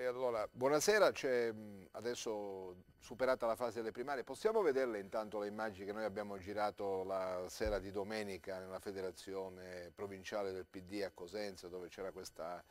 E allora, buonasera, c'è adesso superata la fase delle primarie, possiamo vederle intanto le immagini che noi abbiamo girato la sera di domenica nella federazione provinciale del PD a Cosenza dove c'era questa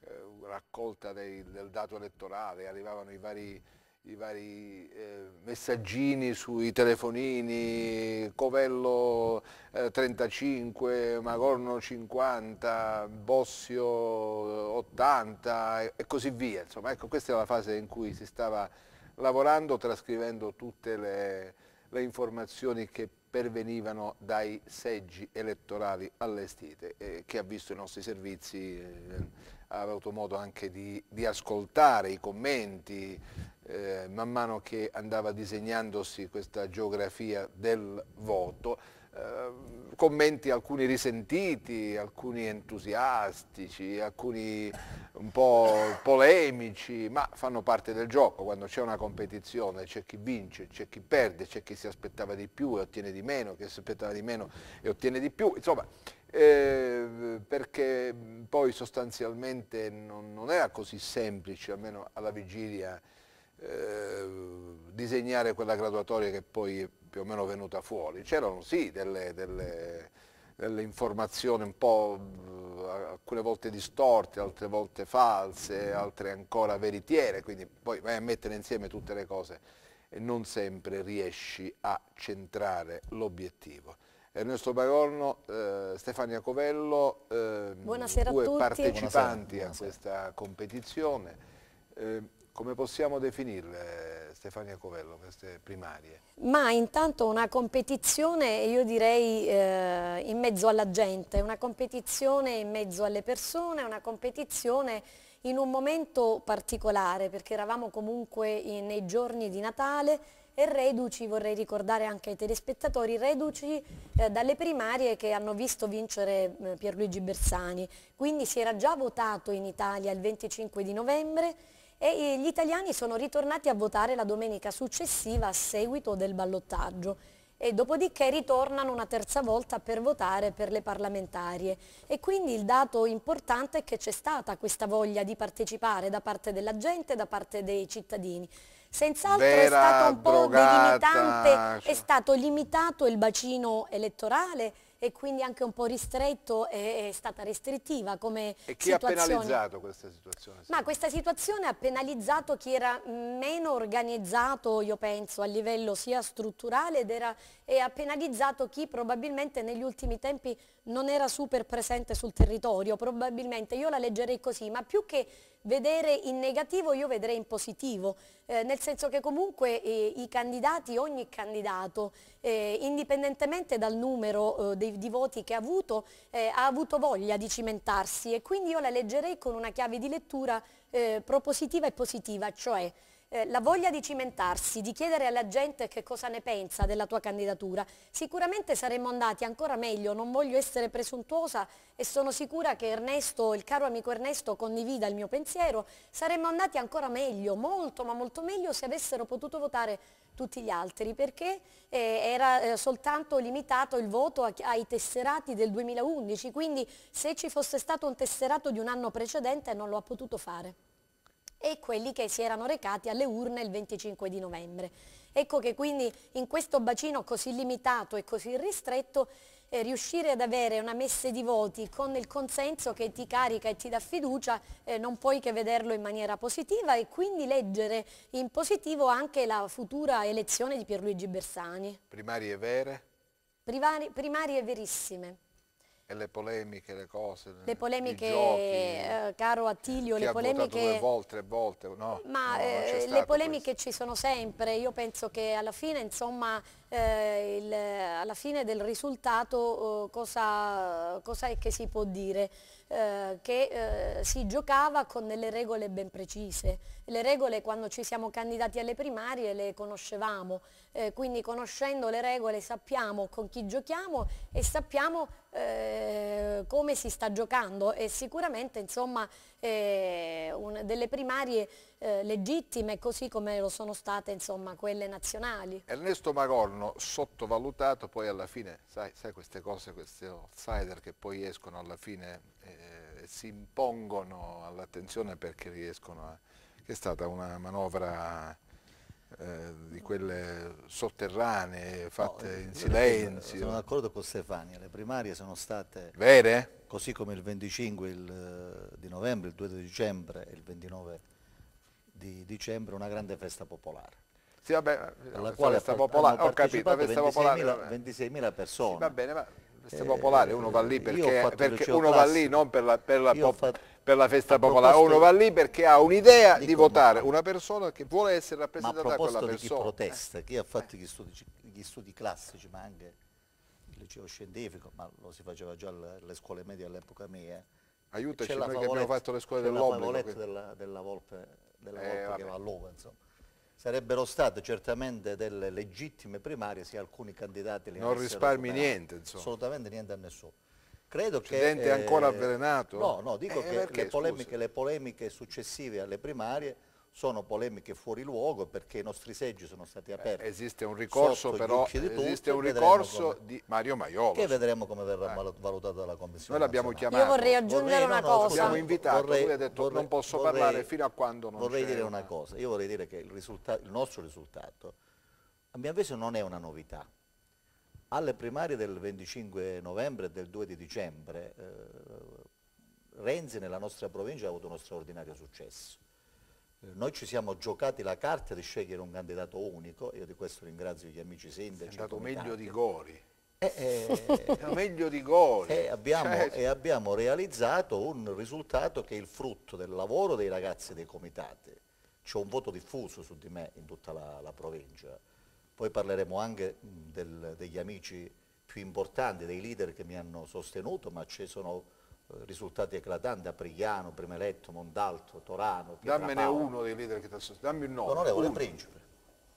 eh, raccolta dei, del dato elettorale, arrivavano i vari i vari eh, messaggini sui telefonini, Covello eh, 35, Magorno 50, Bossio 80 e, e così via. Insomma, ecco, questa è la fase in cui si stava lavorando trascrivendo tutte le, le informazioni che pervenivano dai seggi elettorali allestite, eh, che ha visto i nostri servizi eh, aveva avuto modo anche di, di ascoltare i commenti eh, man mano che andava disegnandosi questa geografia del voto, eh, commenti alcuni risentiti, alcuni entusiastici, alcuni un po' polemici, ma fanno parte del gioco, quando c'è una competizione c'è chi vince, c'è chi perde, c'è chi si aspettava di più e ottiene di meno, chi si aspettava di meno e ottiene di più, insomma eh, perché poi sostanzialmente non, non, era così semplice, almeno alla vigilia, eh, disegnare quella graduatoria che poi è più o meno venuta fuori. C'erano sì delle, delle, delle informazioni un po' eh, alcune volte distorte, altre volte false, altre ancora veritiere, quindi poi vai a mettere insieme tutte le cose e non sempre riesci a centrare l'obiettivo. Ernesto Barorno, eh, Stefania Covello, eh, due partecipanti Buonasera. a questa competizione. Eh, come possiamo definirle, Stefania Covello, queste primarie? Ma intanto una competizione, io direi, eh, in mezzo alla gente, una competizione in mezzo alle persone, una competizione in un momento particolare, perché eravamo comunque in, nei giorni di Natale, e reduci, vorrei ricordare anche ai telespettatori, reduci eh, dalle primarie che hanno visto vincere eh, Pierluigi Bersani. Quindi si era già votato in Italia il 25 di novembre e eh, gli italiani sono ritornati a votare la domenica successiva a seguito del ballottaggio e dopodiché ritornano una terza volta per votare per le parlamentarie. E quindi il dato importante è che c'è stata questa voglia di partecipare da parte della gente, da parte dei cittadini. Senz'altro è stato un po' drogata. delimitante, è cioè. stato limitato il bacino elettorale e quindi anche un po' ristretto è, è stata restrittiva come situazione. E chi situazione. ha penalizzato questa situazione? Ma questa situazione ha penalizzato chi era meno organizzato, io penso, a livello sia strutturale ed era, e ha penalizzato chi probabilmente negli ultimi tempi non era super presente sul territorio, probabilmente io la leggerei così, ma più che vedere in negativo io vedrei in positivo, eh, nel senso che comunque eh, i candidati, ogni candidato, eh, indipendentemente dal numero eh, dei, di voti che ha avuto, eh, ha avuto voglia di cimentarsi e quindi io la leggerei con una chiave di lettura eh, propositiva e positiva, cioè eh, la voglia di cimentarsi, di chiedere alla gente che cosa ne pensa della tua candidatura, sicuramente saremmo andati ancora meglio, non voglio essere presuntuosa e sono sicura che Ernesto, il caro amico Ernesto condivida il mio pensiero, saremmo andati ancora meglio, molto ma molto meglio se avessero potuto votare tutti gli altri perché eh, era eh, soltanto limitato il voto a, ai tesserati del 2011, quindi se ci fosse stato un tesserato di un anno precedente non lo ha potuto fare e quelli che si erano recati alle urne il 25 di novembre. Ecco che quindi in questo bacino così limitato e così ristretto eh, riuscire ad avere una messa di voti con il consenso che ti carica e ti dà fiducia eh, non puoi che vederlo in maniera positiva e quindi leggere in positivo anche la futura elezione di Pierluigi Bersani. Primarie vere? Privari, primarie verissime. E le polemiche, le cose, le polemiche, giochi, eh, caro Attilio, le polemiche... due volte, tre volte, no, Ma no, eh, le polemiche questo. ci sono sempre, io penso che alla fine, insomma, eh, il, alla fine del risultato eh, cosa, cosa, è che si può dire? Eh, che eh, si giocava con delle regole ben precise. Le regole quando ci siamo candidati alle primarie le conoscevamo, eh, quindi conoscendo le regole sappiamo con chi giochiamo e sappiamo eh, come si sta giocando e sicuramente insomma eh, un, delle primarie eh, legittime così come lo sono state insomma, quelle nazionali. Ernesto Magorno sottovalutato poi alla fine, sai, sai queste cose, questi outsider che poi escono alla fine eh, si impongono all'attenzione perché riescono a... che è stata una manovra eh, di quelle sotterranee fatte no, in eh, silenzio. Sono d'accordo con Stefania, le primarie sono state... Vere? così come il 25 il, eh, di novembre, il 2 di dicembre e il 29 di dicembre, una grande festa popolare. Sì, vabbè, la eh, festa popolare, ho capito, la festa popolare. 26.000 persone. Sì, va bene, ma festa eh, popolare, uno va lì perché, perché uno va lì non per la, per la, fatto, per la festa popolare, uno va lì perché ha un'idea di votare una persona che vuole essere rappresentata da quella persona. Ma a proposito di chi protesta, chi ha fatto gli studi, gli studi classici, ma anche liceo scientifico, ma lo si faceva già alle scuole medie all'epoca mia. Aiutaci noi favoletta, che abbiamo fatto le scuole dell'obbligo. La che... della, della volpe, della eh, volpe che va all'uva, insomma. Sarebbero state certamente delle legittime primarie se alcuni candidati li Non risparmi niente, insomma. Assolutamente niente a nessuno. Credo Presidente che... è eh, ancora eh, avvelenato? No, no, dico eh, che perché, le, polemiche, le polemiche successive alle primarie sono polemiche fuori luogo perché i nostri seggi sono stati aperti. Eh, esiste un ricorso però, di esiste un ricorso come, di Mario Maiolo. Che vedremo come verrà eh. valutata la Commissione. Noi l'abbiamo chiamato. Io vorrei aggiungere vorrei, una no, cosa. Abbiamo invitato, vorrei, lui ha detto vorrei, non posso vorrei, parlare fino a quando non Vorrei dire una cosa, io vorrei dire che il, il nostro risultato a mio avviso non è una novità. Alle primarie del 25 novembre e del 2 di dicembre eh, Renzi nella nostra provincia ha avuto uno straordinario successo eh, noi ci siamo giocati la carta di scegliere un candidato unico, io di questo ringrazio gli amici sindaci. È stato meglio di Gori. Eh, eh, eh, eh meglio di Gori. E abbiamo, cioè... e abbiamo realizzato un risultato che è il frutto del lavoro dei ragazzi dei comitati. C'è un voto diffuso su di me in tutta la, la provincia. Poi parleremo anche del, degli amici più importanti, dei leader che mi hanno sostenuto, ma ci sono eh, risultati eclatanti, a Prigliano, Primeletto, Mondalto, Torano, Pietrapaolo. Dammene uno dei leader che ti ha sostenuto, dammi il nome. L'onorevole Principe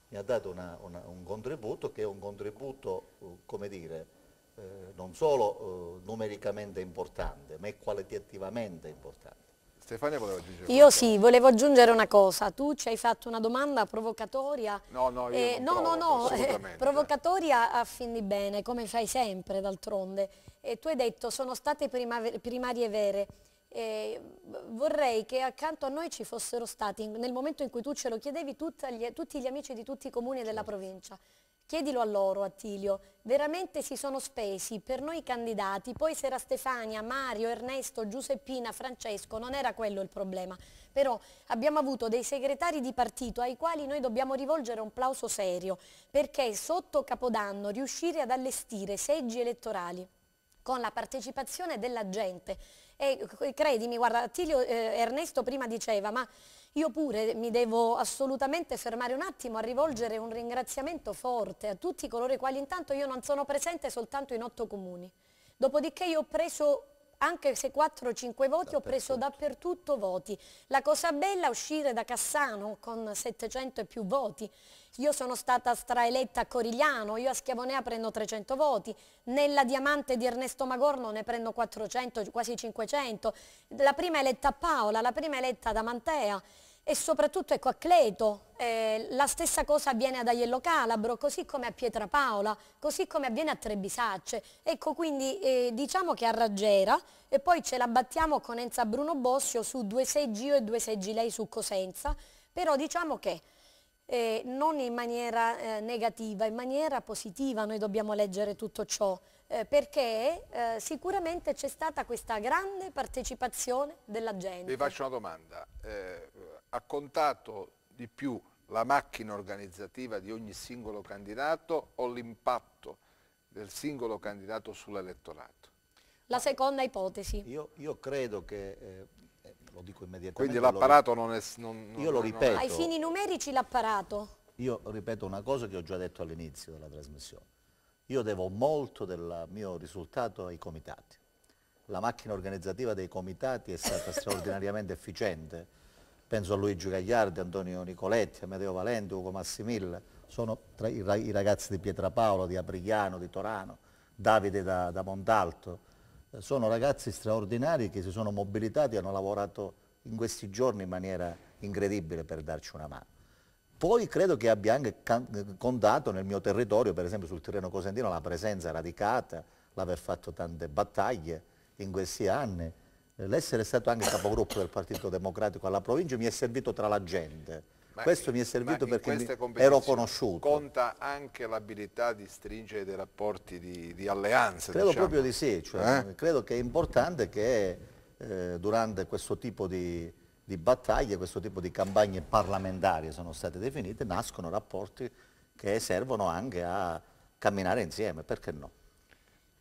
mi ha dato una, una, un contributo che è un contributo, eh, come dire, eh, non solo eh, numericamente importante, ma è qualitativamente importante. Stefania voleva aggiungere qualcosa. Io sì, volevo aggiungere una cosa. Tu ci hai fatto una domanda provocatoria. No, no, io eh, no, provo, no, no, eh, provocatoria a fin di bene, come fai sempre d'altronde eh, tu hai detto sono state primarie vere. Eh, vorrei che accanto a noi ci fossero stati, nel momento in cui tu ce lo chiedevi, gli, tutti gli amici di tutti i comuni della certo. provincia. Chiedilo a loro, Attilio, veramente si sono spesi per noi candidati, poi se era Stefania, Mario, Ernesto, Giuseppina, Francesco, non era quello il problema, però abbiamo avuto dei segretari di partito ai quali noi dobbiamo rivolgere un plauso serio, perché sotto Capodanno riuscire ad allestire seggi elettorali con la partecipazione della gente. E credimi, guarda, Attilio, eh, Ernesto prima diceva, ma io pure mi devo assolutamente fermare un attimo a rivolgere un ringraziamento forte a tutti coloro i quali intanto io non sono presente soltanto in otto comuni. Dopodiché io ho preso anche se 4 5 voti ho preso dappertutto voti. La cosa bella è uscire da Cassano con 700 e più voti io sono stata straeletta a Corigliano, io a Schiavonea prendo 300 voti, nella Diamante di Ernesto Magorno ne prendo 400, quasi 500, la prima eletta a Paola, la prima eletta ad Amantea e soprattutto ecco, a Cleto, eh, la stessa cosa avviene ad Aiello Calabro, così come a Pietra Paola, così come avviene a Trebisacce. Ecco quindi eh, diciamo che a Raggera e poi ce la battiamo con Enza Bruno Bossio su due seggi io e due seggi lei su Cosenza, però diciamo che eh, non in maniera eh, negativa, in maniera positiva noi dobbiamo leggere tutto ciò, eh, perché eh, sicuramente c'è stata questa grande partecipazione della gente. Vi faccio una domanda, eh, ha contato di più la macchina organizzativa di ogni singolo candidato o l'impatto del singolo candidato sull'elettorato? La seconda ipotesi. Io, io credo che eh, lo dico immediatamente. Quindi l'apparato non è... Non, non, io lo ripeto. Ai fini numerici l'apparato. Io ripeto una cosa che ho già detto all'inizio della trasmissione. Io devo molto del mio risultato ai comitati. La macchina organizzativa dei comitati è stata straordinariamente efficiente. Penso a Luigi Gagliardi, Antonio Nicoletti, Amedeo Valente, Ugo Massimilla. Sono tra i ragazzi di Pietrapaolo, di Aprigliano, di Torano, Davide da, da Montalto sono ragazzi straordinari che si sono mobilitati, hanno lavorato in questi giorni in maniera incredibile per darci una mano. Poi credo che abbia anche contato nel mio territorio, per esempio sul terreno cosentino, la presenza radicata, l'aver fatto tante battaglie in questi anni, l'essere stato anche capogruppo del Partito Democratico alla provincia mi è servito tra la gente ma questo mi è servito perché ero conosciuto. Conta anche l'abilità di stringere dei rapporti di, di alleanza. Credo diciamo. proprio di sì, cioè, eh? credo che è importante che eh, durante questo tipo di, di battaglie, questo tipo di campagne parlamentari sono state definite, nascono rapporti che servono anche a camminare insieme, perché no?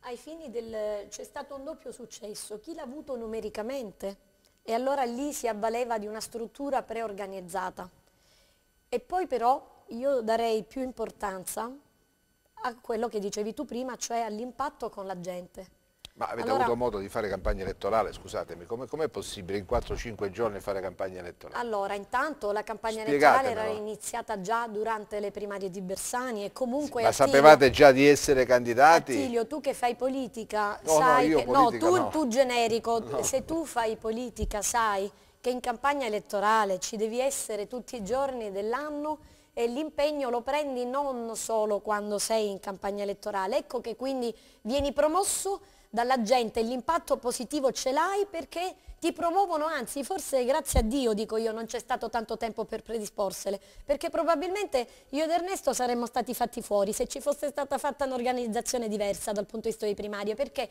Ai fini del... c'è stato un doppio successo, chi l'ha avuto numericamente? E allora lì si avvaleva di una struttura preorganizzata. E poi però io darei più importanza a quello che dicevi tu prima, cioè all'impatto con la gente. Ma avete allora, avuto modo di fare campagna elettorale, scusatemi, com'è com possibile in 4-5 giorni fare campagna elettorale? Allora, intanto la campagna elettorale era iniziata già durante le primarie di Bersani e comunque... Sì, ma Attilio, sapevate già di essere candidati? Attilio, tu che fai politica, no, sai... No, che, politica, no, tu, no. tu generico, no. se tu fai politica sai che in campagna elettorale ci devi essere tutti i giorni dell'anno e l'impegno lo prendi non solo quando sei in campagna elettorale, ecco che quindi vieni promosso dalla gente, l'impatto positivo ce l'hai perché ti promuovono, anzi forse grazie a Dio, dico io, non c'è stato tanto tempo per predisporsele, perché probabilmente io ed Ernesto saremmo stati fatti fuori se ci fosse stata fatta un'organizzazione diversa dal punto di vista dei primari, perché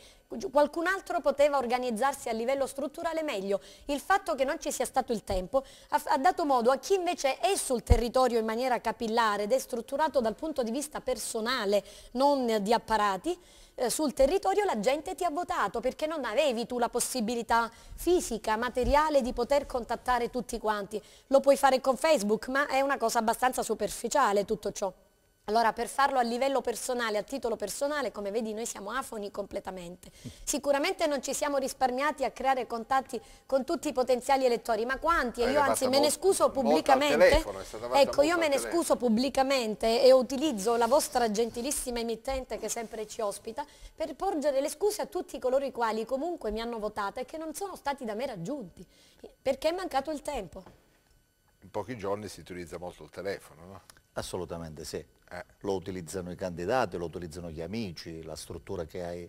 qualcun altro poteva organizzarsi a livello strutturale meglio. Il fatto che non ci sia stato il tempo ha, ha dato modo a chi invece è sul territorio in maniera capillare ed è strutturato dal punto di vista personale, non di apparati, eh, sul territorio la gente ti ha votato perché non avevi tu la possibilità fisica, materiale di poter contattare tutti quanti. Lo puoi fare con Facebook, ma è una cosa abbastanza superficiale tutto ciò. Allora per farlo a livello personale, a titolo personale, come vedi noi siamo afoni completamente. Sicuramente non ci siamo risparmiati a creare contatti con tutti i potenziali elettori, ma quanti? E io anzi me ne scuso pubblicamente. Telefono, ecco, io me ne scuso pubblicamente e utilizzo la vostra gentilissima emittente che sempre ci ospita per porgere le scuse a tutti coloro i quali comunque mi hanno votato e che non sono stati da me raggiunti, perché è mancato il tempo. In pochi giorni si utilizza molto il telefono, no? Assolutamente sì. Eh. Lo utilizzano i candidati, lo utilizzano gli amici, la struttura che hai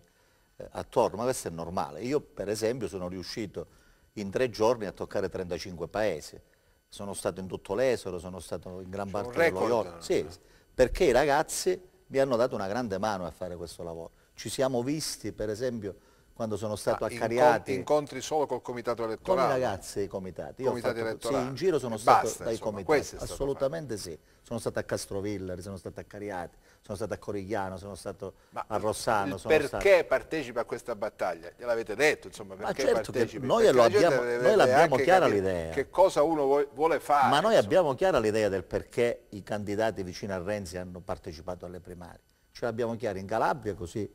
eh, attorno, ma questo è normale. Io per esempio sono riuscito in tre giorni a toccare 35 paesi. Sono stato in tutto l'esoro, sono stato in gran parte dello York. Sì, no? perché i ragazzi mi hanno dato una grande mano a fare questo lavoro. Ci siamo visti per esempio quando sono stato ah, accariato. Incontri solo col comitato elettorale? Con i ragazzi dei comitati. Io comitati fatto, sì, in giro sono stato basta, dai insomma, comitati. Assolutamente fatto. sì. Sono stato a Castrovillari, sono stato a Cariati, sono stato a Corigliano, sono stato Ma a Rossano. perché stato... partecipa a questa battaglia? Gliel'avete detto, insomma, perché certo partecipa? Noi, perché abbiamo, l'abbiamo chiara l'idea. Che cosa uno vuole fare? Ma noi insomma. abbiamo chiara l'idea del perché i candidati vicino a Renzi hanno partecipato alle primarie. Ce l'abbiamo chiara in Calabria così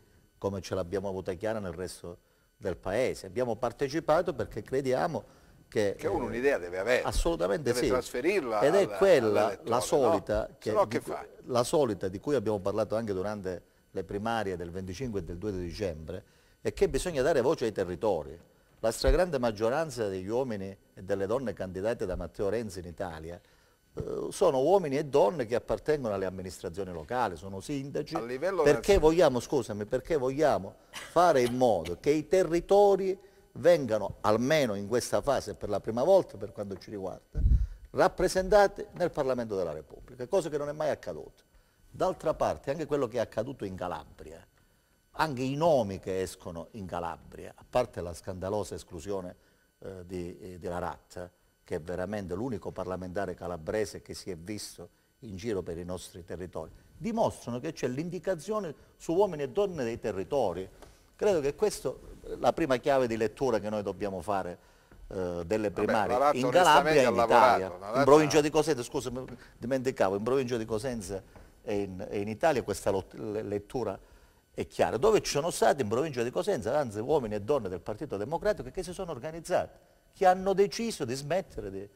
come ce l'abbiamo avuta chiara nel resto del Paese. Abbiamo partecipato perché crediamo che... Che uno eh, un'idea deve avere, assolutamente deve sì. trasferirla Ed è quella la, solita no? che, no, che cui, la solita di cui abbiamo parlato anche durante le primarie del 25 e del 2 di dicembre, è che bisogna dare voce ai territori. La stragrande maggioranza degli uomini e delle donne candidate da Matteo Renzi in Italia eh, sono uomini e donne che appartengono alle amministrazioni locali, sono sindaci, perché vogliamo, scusami, perché vogliamo fare in modo che i territori vengano, almeno in questa fase per la prima volta per quanto ci riguarda, rappresentati nel Parlamento della Repubblica, cosa che non è mai accaduta. D'altra parte anche quello che è accaduto in Calabria, anche i nomi che escono in Calabria, a parte la scandalosa esclusione eh, di, eh, della Ratta, che è veramente l'unico parlamentare calabrese che si è visto in giro per i nostri territori, dimostrano che c'è l'indicazione su uomini e donne dei territori. Credo che questa è eh, la prima chiave di lettura che noi dobbiamo fare eh, delle primarie Vabbè, in Calabria e in Italia in provincia di Cosenza scusa dimenticavo in provincia di Cosenza e in, e in Italia questa lettura è chiara dove ci sono stati in provincia di Cosenza anzi uomini e donne del Partito Democratico che si sono organizzati che hanno deciso di smettere di,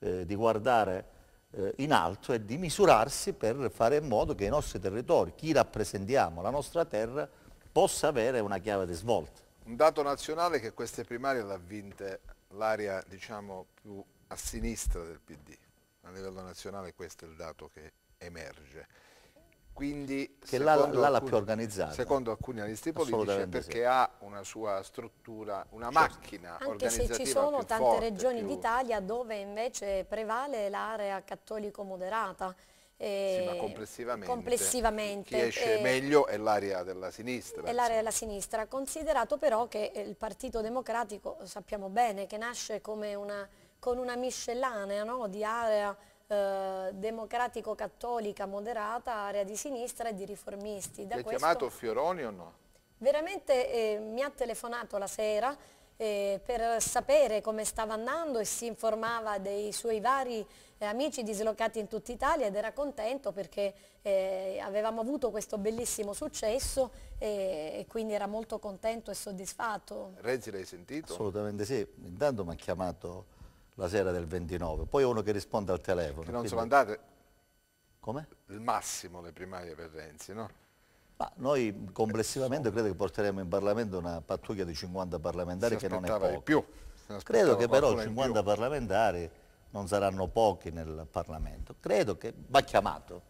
eh, di guardare eh, in alto e di misurarsi per fare in modo che i nostri territori, chi rappresentiamo, la nostra terra, possa avere una chiave di svolta. Un dato nazionale che queste primarie l'ha vinte l'area diciamo, più a sinistra del PD. A livello nazionale questo è il dato che emerge. Quindi, che l'ala più organizzata. Secondo alcuni analisti politici perché sì. ha una sua struttura, una certo. macchina Anche organizzativa Anche se ci sono tante forte, regioni più... d'Italia dove invece prevale l'area cattolico-moderata. Sì, ma complessivamente, complessivamente chi esce eh, meglio è l'area della sinistra. È l'area della sinistra, considerato però che il Partito Democratico, sappiamo bene, che nasce una, con una miscellanea no? di area eh, democratico-cattolica moderata, area di sinistra e di riformisti. Da Ti ha questo... chiamato Fioroni o no? Veramente eh, mi ha telefonato la sera eh, per sapere come stava andando e si informava dei suoi vari eh, amici dislocati in tutta Italia ed era contento perché eh, avevamo avuto questo bellissimo successo eh, e, quindi era molto contento e soddisfatto. Renzi l'hai sentito? Assolutamente sì, intanto mi ha chiamato la sera del 29, poi uno che risponde al telefono. Che non sono andate Come? il massimo le primarie per Renzi, no? Ma noi complessivamente credo che porteremo in Parlamento una pattuglia di 50 parlamentari che non è poco. Più. Credo che però 50 parlamentari non saranno pochi nel Parlamento. Credo che va chiamato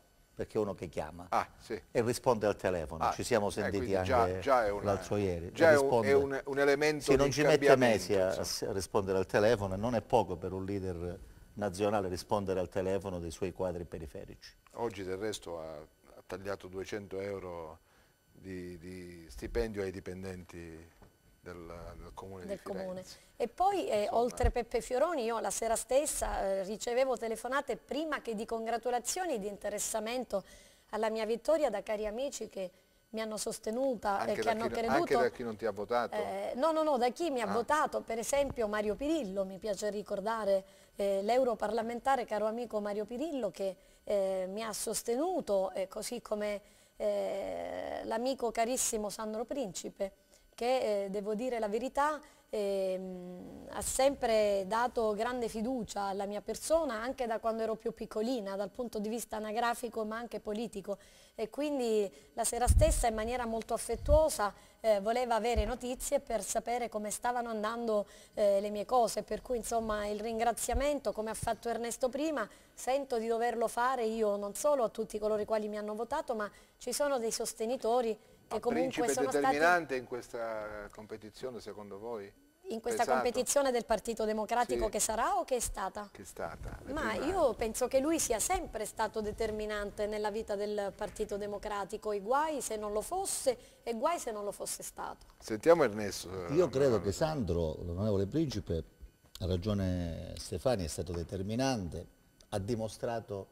perché è uno che chiama ah, sì. e risponde al telefono, ah, ci siamo eh, sentiti eh, già, anche l'altro ieri. Già è un, è un elemento Se non ci mette mesi a, a, rispondere al telefono, non è poco per un leader nazionale rispondere al telefono dei suoi quadri periferici. Oggi del resto ha, ha tagliato 200 euro di, di stipendio ai dipendenti del, del, comune del comune. E poi eh, oltre Peppe Fioroni io la sera stessa eh, ricevevo telefonate prima che di congratulazioni di interessamento alla mia vittoria da cari amici che mi hanno sostenuta eh, anche e che hanno chi, creduto. Anche da chi non ti ha votato? Eh, no, no, no, da chi mi ah. ha votato, per esempio Mario Pirillo, mi piace ricordare eh, l'europarlamentare caro amico Mario Pirillo che eh, mi ha sostenuto, così come l'amico carissimo Sandro Principe che eh, devo dire la verità ehm, ha sempre dato grande fiducia alla mia persona anche da quando ero più piccolina dal punto di vista anagrafico ma anche politico e quindi la sera stessa in maniera molto affettuosa eh, voleva avere notizie per sapere come stavano andando eh, le mie cose per cui insomma il ringraziamento come ha fatto Ernesto prima sento di doverlo fare io non solo a tutti coloro i quali mi hanno votato ma ci sono dei sostenitori che comunque sono determinante in questa competizione secondo voi? In questa Pesato. competizione del Partito Democratico sì. che sarà o che è stata? Che è stata. Ma prima... io penso che lui sia sempre stato determinante nella vita del Partito Democratico, i guai se non lo fosse e guai se non lo fosse stato. Sentiamo Ernesto. Eh, io credo che Sandro, l'onorevole Principe, ha ragione Stefani, è stato determinante, ha dimostrato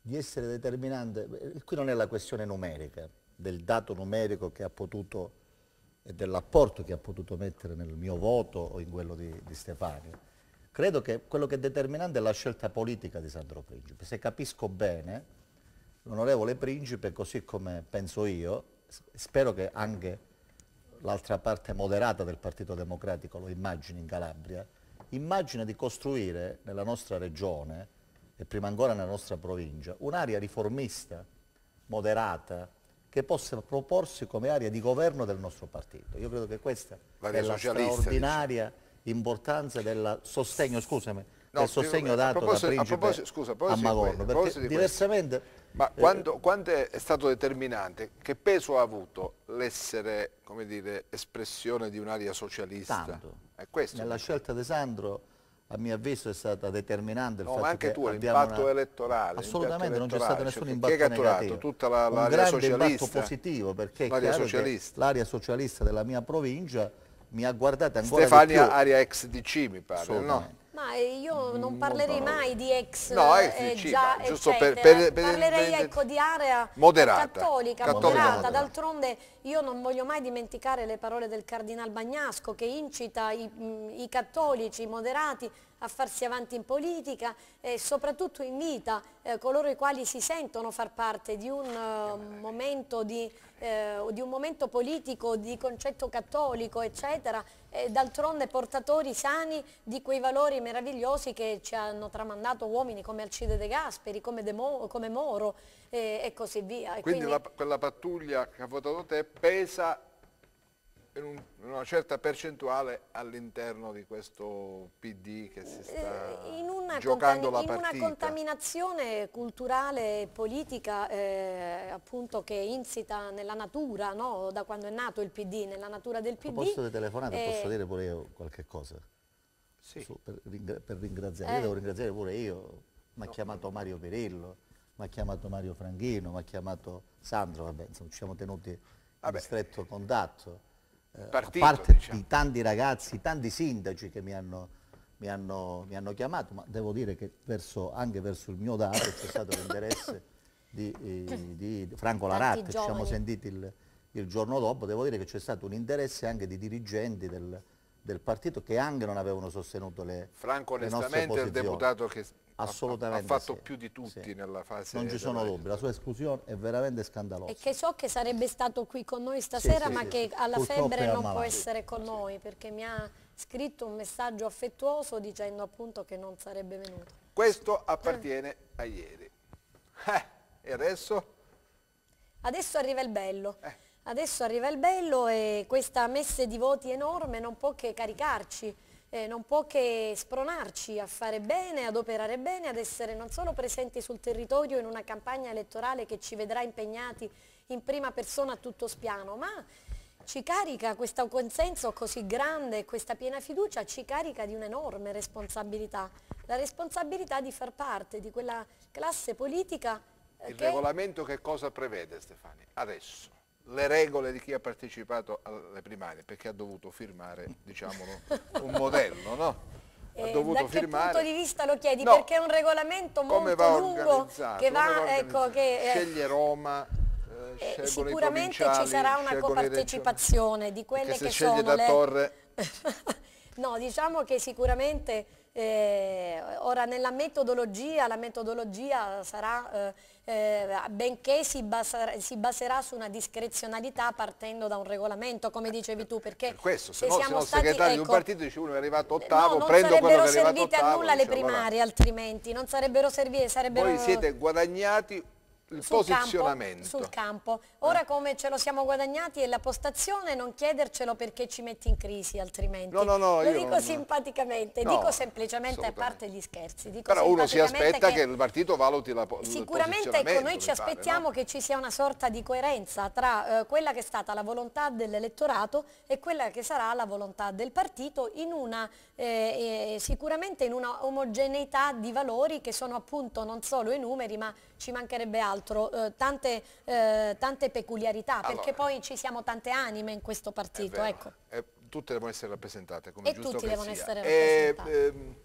di essere determinante, qui non è la questione numerica, del dato numerico che ha potuto e dell'apporto che ha potuto mettere nel mio voto o in quello di, di, Stefano. Credo che quello che è determinante è la scelta politica di Sandro Principe. Se capisco bene, l'onorevole Principe, così come penso io, spero che anche l'altra parte moderata del Partito Democratico lo immagini in Calabria, immagina di costruire nella nostra regione e prima ancora nella nostra provincia un'area riformista, moderata, che possa proporsi come area di governo del nostro partito. Io credo che questa è la straordinaria dice. importanza del sostegno, scusami, no, del sostegno dato da Principe a, scusa, a Magorno, quello, perché diversamente... Ma quanto, eh, è stato determinante, che peso ha avuto l'essere, come dire, espressione di un'area socialista? Tanto. È questo. Nella scelta di Sandro a mio avviso è stata determinante il no, fatto ma anche tu l'impatto una... elettorale assolutamente non c'è stato nessun cioè, impatto negativo tutta l'area la, un impatto positivo perché l'area socialista della mia provincia mi ha guardato ancora Stefania, di più Stefania area ex DC mi pare no? Ma eh, io mm, non parlerei mai di ex, no, eh, eh sì, eh, giusto per, per, per, parlerei per, ecco di area moderata, cattolica, cattolica moderata. moderata. d'altronde io non voglio mai dimenticare le parole del Cardinal Bagnasco che incita i, mm, i cattolici, i moderati a farsi avanti in politica e soprattutto invita eh, coloro i quali si sentono far parte di un, uh, momento, di, eh, di un momento politico, di concetto cattolico, eccetera, eh, d'altronde portatori sani di quei valori meravigliosi che ci hanno tramandato uomini come Alcide De Gasperi, come, De Mo, come Moro eh, e così via. E quindi, quindi la, quella pattuglia che ha votato te pesa in, una certa percentuale all'interno di questo PD che si sta giocando la partita. In una contaminazione culturale e politica eh, appunto che insita nella natura, no? da quando è nato il PD, nella natura del PD. A proposito di telefonate eh, posso dire pure io qualche cosa? Sì. Su, per, ringra per, ringraziare, eh. io devo ringraziare pure io, mi ha no. chiamato Mario Perello, mi ha chiamato Mario Franghino, mi ha chiamato Sandro, vabbè, insomma, ci siamo tenuti Vabbè. in stretto contatto. Eh, partito, a parte diciamo. di tanti ragazzi, tanti sindaci che mi hanno, mi, hanno, mi hanno, chiamato, ma devo dire che verso, anche verso il mio dato c'è stato l'interesse di, eh, di, Franco Laratta, ci siamo sentiti il, il giorno dopo, devo dire che c'è stato un interesse anche di dirigenti del, del partito che anche non avevano sostenuto le Franco onestamente è il deputato che ha, ha, fatto sì. più di tutti sì. nella fase non ci sono dubbi, la sua esclusione è veramente scandalosa e che so che sarebbe stato qui con noi stasera sì, ma che alla Purtroppo febbre non può essere con noi perché mi ha scritto un messaggio affettuoso dicendo appunto che non sarebbe venuto questo eh. appartiene ah. a ieri eh, e adesso? adesso arriva il bello eh. Adesso arriva il bello e questa messa di voti enorme non può che caricarci, eh, non può che spronarci a fare bene, ad operare bene, ad essere non solo presenti sul territorio in una campagna elettorale che ci vedrà impegnati in prima persona a tutto spiano, ma ci carica questo consenso così grande, questa piena fiducia, ci carica di un'enorme responsabilità, la responsabilità di far parte di quella classe politica. Eh, il che... regolamento che cosa prevede Stefani? Adesso le regole di chi ha partecipato alle primarie, perché ha dovuto firmare diciamolo, un modello, no? ha eh, dovuto da che firmare. punto di vista lo chiedi? No. Perché è un regolamento come molto lungo che va, va ecco, che, eh, sceglie Roma. Eh, eh sicuramente ci sarà una copartecipazione di quelle che sono da le... Torre... no, diciamo che sicuramente eh, ora nella metodologia, la metodologia sarà, eh, eh benché si, baserà, si baserà su una discrezionalità partendo da un regolamento, come dicevi tu, perché per questo, se, se no, siamo se stati, segretario ecco, di un ecco, partito dice uno è arrivato ottavo, no, prendo quello che è arrivato ottavo. Non sarebbero servite a nulla le primarie altrimenti, non sarebbero servite, sarebbero... Voi siete guadagnati il sul posizionamento. Campo, sul campo. Ora eh. come ce lo siamo guadagnati e la postazione, non chiedercelo perché ci metti in crisi altrimenti. No, no, no. Lo dico non... simpaticamente, no, dico semplicemente a parte gli scherzi. Però uno si aspetta che, che, il partito valuti la posizione. Sicuramente ecco, noi ci aspettiamo pare, no? che ci sia una sorta di coerenza tra eh, quella che è stata la volontà dell'elettorato e quella che sarà la volontà del partito in una, eh, eh sicuramente in una omogeneità di valori che sono appunto non solo i numeri ma ci mancherebbe altro, eh, tante, eh, tante, peculiarità, allora, perché poi ci siamo tante anime in questo partito. Ecco. Eh, tutte devono essere rappresentate, come e giusto tutti devono sia. essere eh, rappresentate. Ehm,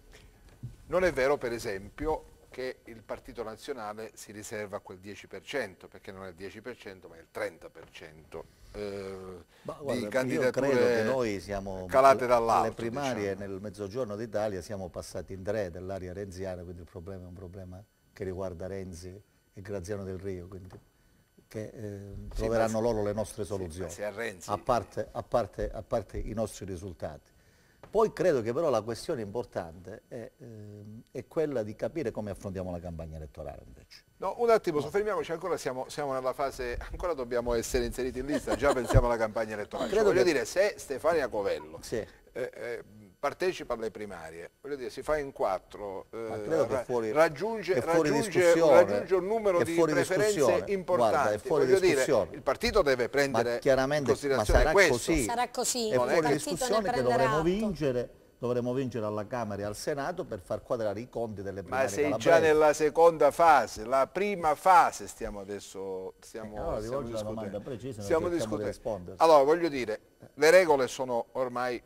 non è vero, per esempio, che il Partito Nazionale si riserva quel 10%, perché non è il 10% ma è il 30%. Eh, ma, guarda, di candidature io credo che noi siamo calate dall'alto. alle primarie diciamo. nel mezzogiorno d'Italia siamo passati in tre dell'area renziana, quindi il problema è un problema che riguarda Renzi e Graziano del Rio, quindi, che eh, troveranno loro le nostre soluzioni, a, parte, a, parte, a, parte, i nostri risultati. Poi credo che però la questione importante è, ehm, è quella di capire come affrontiamo la campagna elettorale invece. No, un attimo, soffermiamoci ancora, siamo, siamo, nella fase, ancora dobbiamo essere inseriti in lista, già pensiamo alla campagna elettorale. Cioè, voglio che... dire, se Stefania Covello sì. eh, eh, partecipa alle primarie, dire, si fa in quattro, eh, fuori, raggiunge, raggiunge, raggiunge, un numero di preferenze importanti. Guarda, dire, il partito deve prendere ma in considerazione ma sarà questo. Così. Sarà così. È fuori discussione che dovremo vincere dovremmo vincere alla Camera e al Senato per far quadrare i conti delle primarie Ma sei calabrese. già nella seconda fase, la prima fase stiamo adesso stiamo, eh, allora, stiamo discutendo. Precisa, stiamo discutendo. Allora, voglio dire, le regole sono ormai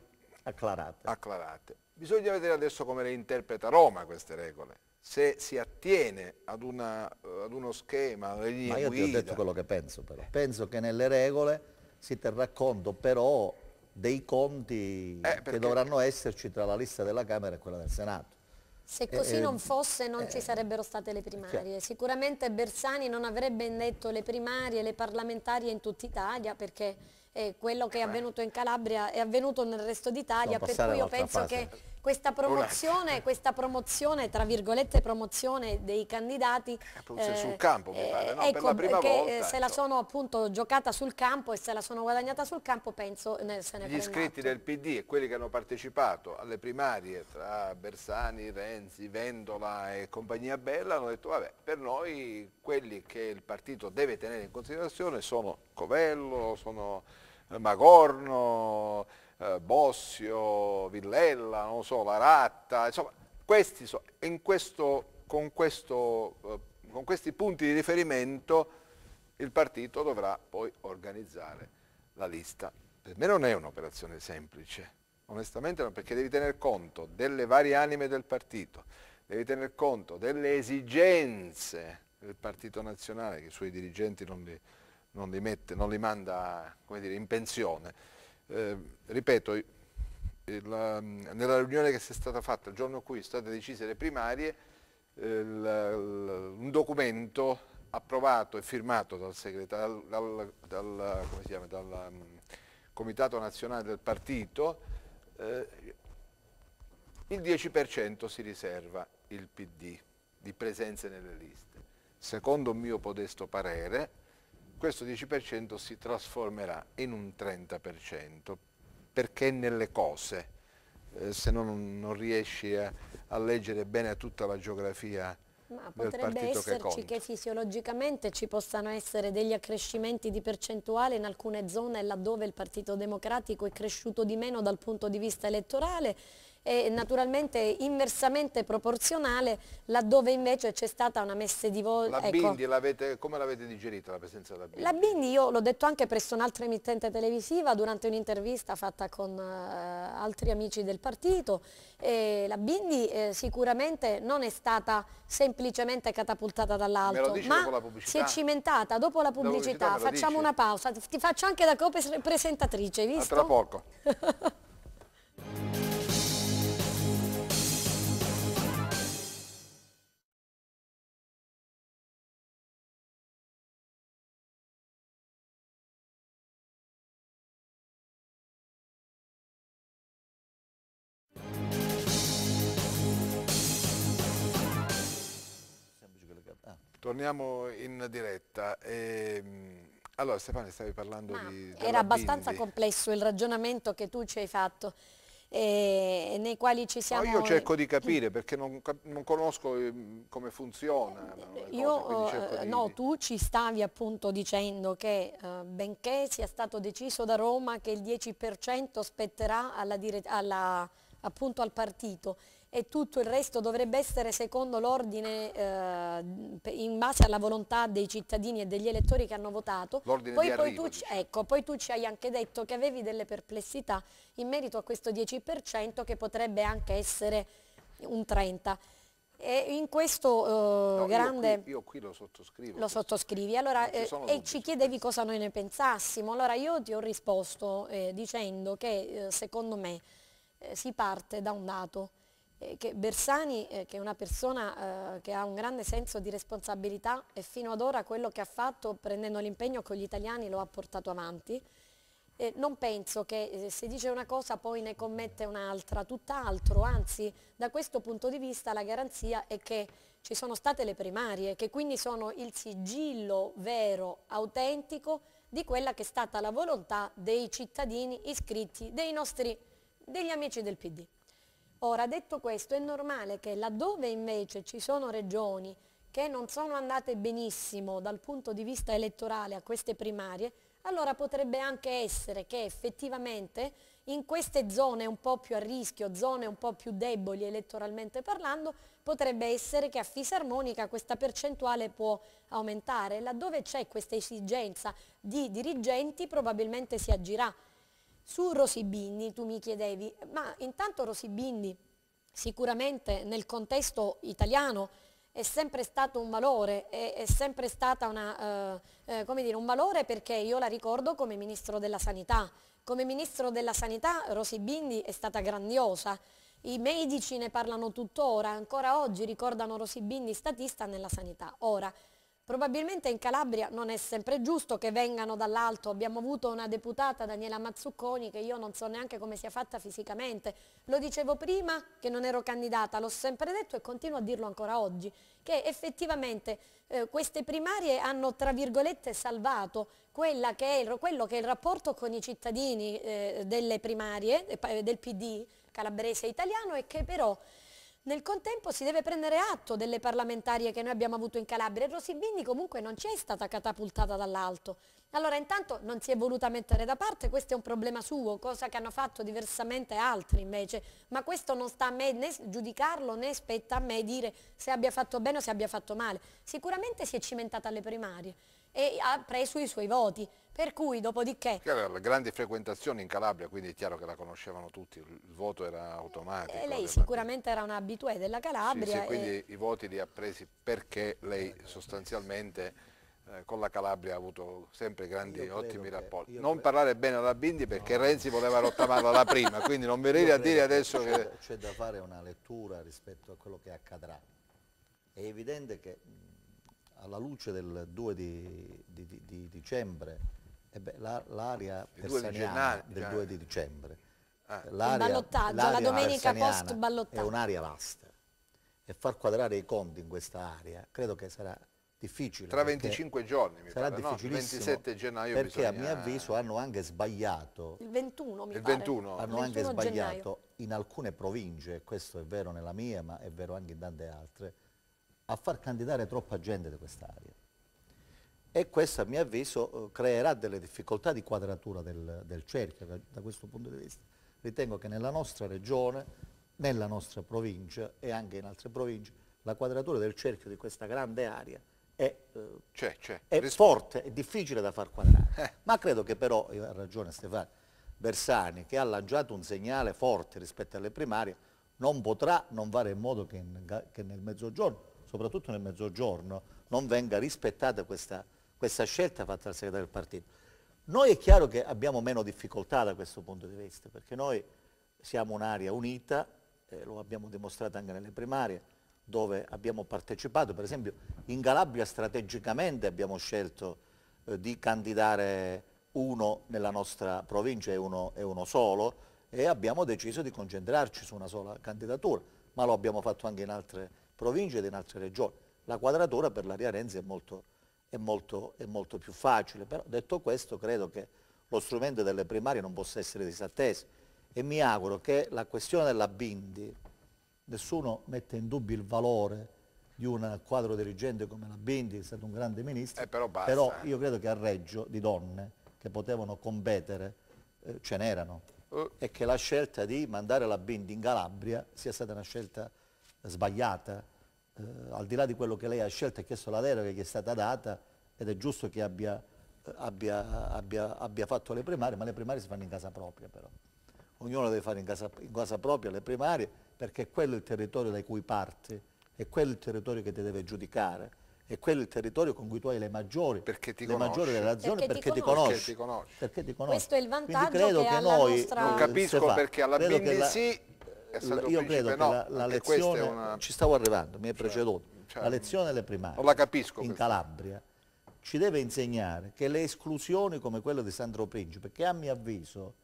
acclarate. acclarate. Bisogna vedere adesso come le interpreta Roma queste regole, se si attiene ad, una, ad uno schema, Ma io guida. ti ho detto quello che penso però. Penso che nelle regole si terrà conto però dei conti eh, che dovranno esserci tra la lista della Camera e quella del Senato. Se così eh, eh, non fosse non ci eh, sarebbero state le primarie. Sicuramente Bersani non avrebbe indetto le primarie, le parlamentarie in tutta Italia perché eh, quello che è eh. avvenuto in Calabria è avvenuto nel resto d'Italia, per cui io penso fase. che questa promozione, questa promozione, tra virgolette promozione dei candidati eh, sul campo mi eh, pare, no? ecco, per la prima che volta, se ecco. la sono appunto giocata sul campo e se la sono guadagnata sul campo penso ne, se ne Gli iscritti del PD e quelli che hanno partecipato alle primarie tra Bersani, Renzi, Vendola e compagnia Bella hanno detto vabbè per noi quelli che il partito deve tenere in considerazione sono Covello, sono Magorno, eh, Bossio, Villella, non so, Laratta, insomma, questi so, in questo, con, questo, eh, con questi punti di riferimento il partito dovrà poi organizzare la lista. Per me non è un'operazione semplice, onestamente no, perché devi tener conto delle varie anime del partito, devi tener conto delle esigenze del partito nazionale, che i suoi dirigenti non li non li, mette, non li manda dire, in pensione. Eh, ripeto, il, nella riunione che si è stata fatta il giorno in cui sono state decise le primarie, eh, il, un documento approvato e firmato dal, segretario, dal, dal, chiama, dal mm, Comitato Nazionale del Partito, eh, il 10% si riserva il PD di presenze nelle liste. Secondo il mio podesto parere, questo 10% si trasformerà in un 30% perché nelle cose, eh, se no non, non riesci a, a, leggere bene tutta la geografia ma potrebbe esserci che, che, fisiologicamente ci possano essere degli accrescimenti di percentuale in alcune zone laddove il Partito Democratico è cresciuto di meno dal punto di vista elettorale è naturalmente inversamente proporzionale laddove invece c'è stata una messa di voce. La ecco. Bindi, come l'avete digerita la presenza della Bindi? La Bindi io l'ho detto anche presso un'altra emittente televisiva durante un'intervista fatta con uh, altri amici del partito. e la Bindi eh, sicuramente non è stata semplicemente catapultata dall'alto, ma si è cimentata dopo la pubblicità. La pubblicità facciamo una pausa, ti faccio anche da co-presentatrice, visto? A tra poco. Torniamo in diretta. Ehm, allora Stefano stavi parlando Ma di... Era abbastanza Bindi. complesso il ragionamento che tu ci hai fatto. Eh, nei quali ci siamo... No, io cerco di capire perché non, non conosco ehm, come funziona. Cose, io, eh, di... tu ci stavi appunto dicendo che eh, benché sia stato deciso da Roma che il 10% spetterà alla, alla, appunto al partito, e tutto il resto dovrebbe essere secondo l'ordine eh, in base alla volontà dei cittadini e degli elettori che hanno votato. L'ordine poi, di poi arrivo, tu, ecco, poi tu ci hai anche detto che avevi delle perplessità in merito a questo 10% che potrebbe anche essere un 30%. E in questo eh, no, grande... Io qui, io qui, lo sottoscrivo. Lo sottoscrivi, allora, eh, e ci chiedevi cosa noi ne pensassimo. Allora io ti ho risposto eh, dicendo che eh, secondo me eh, si parte da un dato eh, che Bersani, eh, che è una persona eh, che ha un grande senso di responsabilità e fino ad ora quello che ha fatto prendendo l'impegno con gli italiani lo ha portato avanti, eh, non penso che eh, se dice una cosa poi ne commette un'altra, tutt'altro, anzi da questo punto di vista la garanzia è che ci sono state le primarie, che quindi sono il sigillo vero, autentico di quella che è stata la volontà dei cittadini iscritti, dei nostri, degli amici del PD. Ora, detto questo, è normale che laddove invece ci sono regioni che non sono andate benissimo dal punto di vista elettorale a queste primarie, allora potrebbe anche essere che effettivamente in queste zone un po' più a rischio, zone un po' più deboli elettoralmente parlando, potrebbe essere che a fisarmonica questa percentuale può aumentare. Laddove c'è questa esigenza di dirigenti probabilmente si agirà. Su Rosibindi tu mi chiedevi, ma intanto Rosibindi sicuramente nel contesto italiano è sempre stato un valore, è, è sempre stata una, eh, eh, dire, un valore perché io la ricordo come Ministro della Sanità. Come Ministro della Sanità Rosibindi è stata grandiosa. I medici ne parlano tuttora, ancora oggi ricordano Rosibindi statista nella sanità. Ora, Probabilmente in Calabria non è sempre giusto che vengano dall'alto, abbiamo avuto una deputata Daniela Mazzucconi che io non so neanche come sia fatta fisicamente, lo dicevo prima che non ero candidata, l'ho sempre detto e continuo a dirlo ancora oggi, che effettivamente eh, queste primarie hanno tra virgolette salvato che il, quello che è il rapporto con i cittadini eh, delle primarie, eh, del PD calabrese italiano e che però nel contempo si deve prendere atto delle parlamentarie che noi abbiamo avuto in Calabria e Rosibindi comunque non ci è stata catapultata dall'alto. Allora intanto non si è voluta mettere da parte, questo è un problema suo, cosa che hanno fatto diversamente altri invece, ma questo non sta a me né giudicarlo né spetta a me dire se abbia fatto bene o se abbia fatto male. Sicuramente si è cimentata alle primarie e ha preso i suoi voti. Per cui, dopodiché... Chiaro, grandi frequentazioni in Calabria, quindi è chiaro che la conoscevano tutti, il voto era automatico. E eh, lei sicuramente era un della Calabria. Sì, sì, quindi i voti li ha presi perché lei sostanzialmente eh, con la Calabria ha avuto sempre grandi, ottimi che, rapporti. Non credo... parlare bene alla Bindi perché no. Renzi voleva rottamarla la prima, quindi non venire a dire adesso che... che... C'è da fare una lettura rispetto a quello che accadrà. È evidente che mm, alla luce del 2 di, di, di, di dicembre eh l'aria persaniana del 2 cioè. di dicembre. Ah. Cioè, l'aria, la domenica post ballottaggio. È un'area vasta e far quadrare i conti in questa area credo che sarà difficile. Tra 25 giorni mi sarà pare, no? 27 gennaio Perché bisogna... a mio avviso hanno anche sbagliato. Il 21 mi il 21. Pare. Hanno 21 anche gennaio. sbagliato in alcune province, questo è vero nella mia ma è vero anche in tante altre, a far candidare troppa gente di quest'area e questo a mio avviso eh, creerà delle difficoltà di quadratura del, del cerchio, da questo punto di vista ritengo che nella nostra regione, nella nostra provincia e anche in altre province la quadratura del cerchio di questa grande area è, eh, c è, forte, è difficile da far quadrare, eh. ma credo che però, ha ragione Stefano Bersani, che ha lanciato un segnale forte rispetto alle primarie, non potrà non fare in modo che, in, che nel mezzogiorno, soprattutto nel mezzogiorno, non venga rispettata questa questa scelta fatta dal segretario del partito. Noi è chiaro che abbiamo meno difficoltà da questo punto di vista, perché noi siamo un'area unita, eh, lo abbiamo dimostrato anche nelle primarie, dove abbiamo partecipato, per esempio in Calabria strategicamente abbiamo scelto eh, di candidare uno nella nostra provincia e uno, e uno solo e abbiamo deciso di concentrarci su una sola candidatura, ma lo abbiamo fatto anche in altre province ed in altre regioni. La quadratura per l'area Renzi è molto, è molto, è molto più facile. Però detto questo credo che lo strumento delle primarie non possa essere disatteso e mi auguro che la questione della Bindi, nessuno mette in dubbio il valore di un quadro dirigente come la Bindi, che è stato un grande ministro, eh però, però, io credo che a Reggio di donne che potevano competere eh, ce n'erano uh. e che la scelta di mandare la Bindi in Calabria sia stata una scelta sbagliata eh, al di là di quello che lei ha scelto e chiesto la deroga che è stata data ed è giusto che abbia, eh, abbia, abbia, abbia fatto le primarie, ma le primarie si fanno in casa propria però. Ognuno deve fare in casa, in casa propria le primarie perché quello è il territorio da cui parti, è quello il territorio che ti deve giudicare e quello il territorio con cui tu hai le maggiori, perché ti le maggiori della perché, perché, ti perché, ti conosci. Perché ti conosci. Questo è il vantaggio che, credo che, che noi, nostra... Non capisco perché alla BNC io credo che la, la lezione, una... ci stavo arrivando, mi è cioè, preceduto, cioè, la lezione delle primarie la capisco, in questa. Calabria ci deve insegnare che le esclusioni come quella di Sandro Principe, che a mio avviso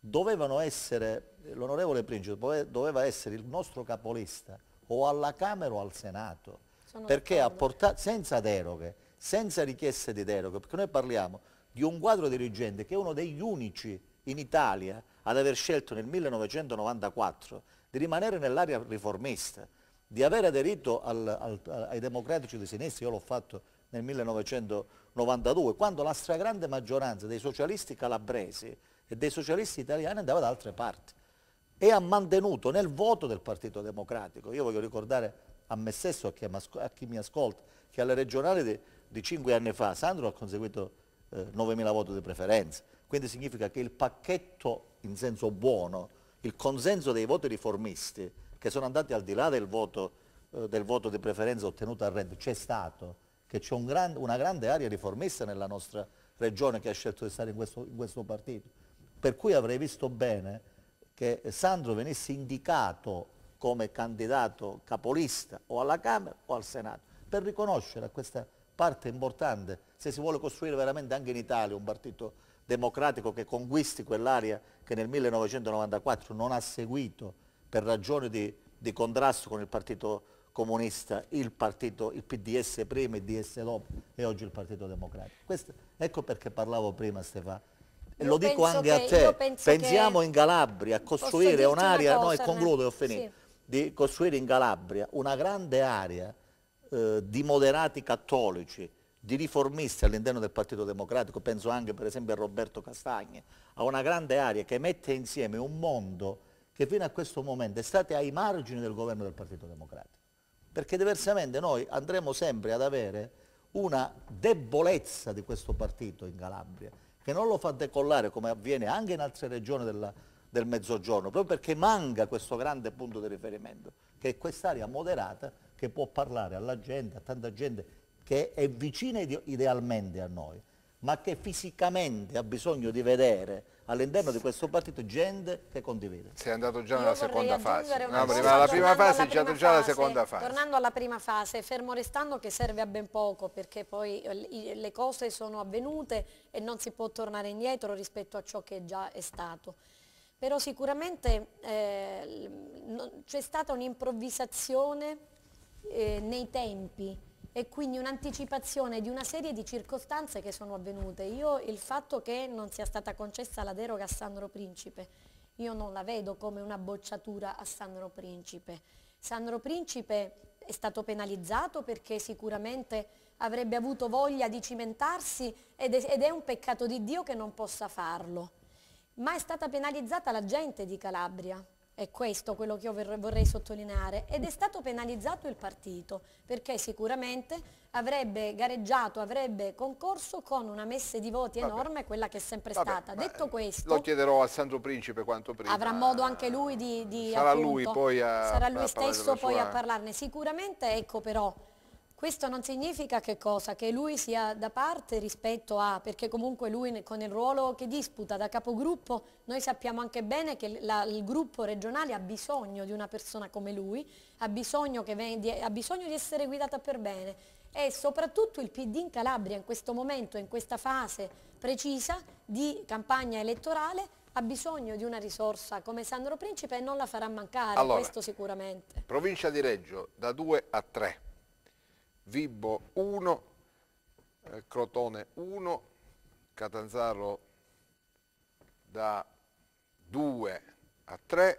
dovevano essere, l'onorevole Principe doveva essere il nostro capolista o alla Camera o al Senato, Sono perché ha portato, senza deroghe, senza richieste di deroghe, perché noi parliamo di un quadro dirigente che è uno degli unici in Italia ad aver scelto nel 1994 di rimanere nell'area riformista, di aver aderito al, al, ai democratici di sinistra, io l'ho fatto nel 1992, quando la stragrande maggioranza dei socialisti calabresi e dei socialisti italiani andava da altre parti e ha mantenuto nel voto del Partito Democratico, io voglio ricordare a me stesso, a chi, a chi mi ascolta, che alle regionali di, di cinque anni fa Sandro ha conseguito 9.000 eh, voti di preferenza. Quindi significa che il pacchetto in senso buono, il consenso dei voti riformisti, che sono andati al di là del voto, eh, del voto di preferenza ottenuto a Renzi, c'è stato, che c'è un gran, una grande area riformista nella nostra regione che ha scelto di stare in questo, in questo partito. Per cui avrei visto bene che Sandro venisse indicato come candidato capolista o alla Camera o al Senato per riconoscere a questa parte importante se si vuole costruire veramente anche in Italia un partito democratico che conquisti quell'area che nel 1994 non ha seguito per ragioni di, di contrasto con il partito comunista, il partito, il PDS prima, il DS dopo e oggi il Partito Democratico. Questo, ecco perché parlavo prima Stefano. E lo dico anche che, a te, pensiamo in Calabria a costruire un'area, no e concludo e ho finito, sì. di costruire in Calabria una grande area eh, di moderati cattolici, di riformisti all'interno del Partito Democratico, penso anche per esempio a Roberto Castagne, a una grande area che mette insieme un mondo che fino a questo momento è stato ai margini del governo del Partito Democratico. Perché diversamente noi andremo sempre ad avere una debolezza di questo partito in Calabria, che non lo fa decollare come avviene anche in altre regioni della, del Mezzogiorno, proprio perché manca questo grande punto di riferimento, che è quest'area moderata che può parlare alla gente, a tanta gente che è vicina idealmente a noi, ma che fisicamente ha bisogno di vedere all'interno di questo partito gente che condivide. Sei andato già nella seconda fase, no, prima alla prima fase, andato già alla seconda fase. Tornando alla prima fase, fermo restando che serve a ben poco perché poi eh, le cose sono avvenute e non si può tornare indietro rispetto a ciò che già è stato. Però sicuramente eh, c'è stata un'improvvisazione eh, nei tempi, e quindi un'anticipazione di una serie di circostanze che sono avvenute. Io il fatto che non sia stata concessa la deroga a Sandro Principe, io non la vedo come una bocciatura a Sandro Principe. Sandro Principe è stato penalizzato perché sicuramente avrebbe avuto voglia di cimentarsi ed è, ed è un peccato di Dio che non possa farlo. Ma è stata penalizzata la gente di Calabria, è questo quello che io vorrei sottolineare. Ed è stato penalizzato il partito perché sicuramente avrebbe gareggiato, avrebbe concorso con una messa di voti Vabbè. enorme, quella che è sempre Vabbè, stata. Detto eh, questo... Lo chiederò a Sandro Principe quanto prima. Avrà modo anche lui di... di sarà appunto, lui, poi a, sarà lui stesso poi sua... a parlarne. Sicuramente, ecco però, questo non significa che cosa? Che lui sia da parte rispetto a, perché comunque lui con il ruolo che disputa da capogruppo, noi sappiamo anche bene che la, il gruppo regionale ha bisogno di una persona come lui, ha bisogno, vendi, ha bisogno di essere guidata per bene e soprattutto il PD in Calabria in questo momento, in questa fase precisa di campagna elettorale, ha bisogno di una risorsa come Sandro Principe e non la farà mancare, allora, questo sicuramente. Provincia di Reggio da 2 a 3. Vibo 1, eh, Crotone 1, Catanzaro da 2 a 3,